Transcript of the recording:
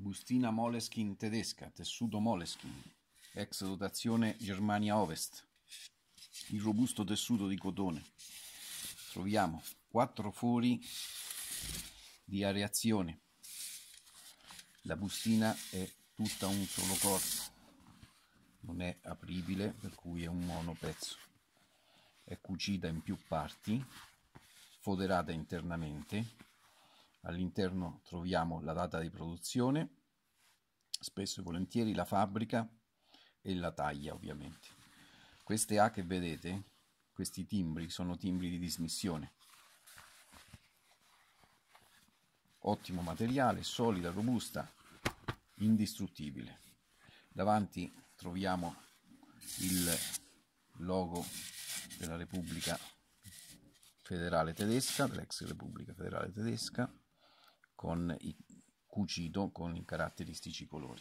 Bustina Moleskin tedesca, tessuto Moleskin, ex dotazione Germania Ovest, il robusto tessuto di cotone. Troviamo quattro fori di areazione. La bustina è tutta un solo corpo, non è apribile per cui è un monopezzo. È cucita in più parti, foderata internamente All'interno troviamo la data di produzione, spesso e volentieri la fabbrica e la taglia ovviamente. Queste A che vedete, questi timbri, sono timbri di dismissione. Ottimo materiale, solida, robusta, indistruttibile. Davanti troviamo il logo della Repubblica Federale Tedesca, dell'ex Repubblica Federale Tedesca, con i, cucito con i caratteristici colori.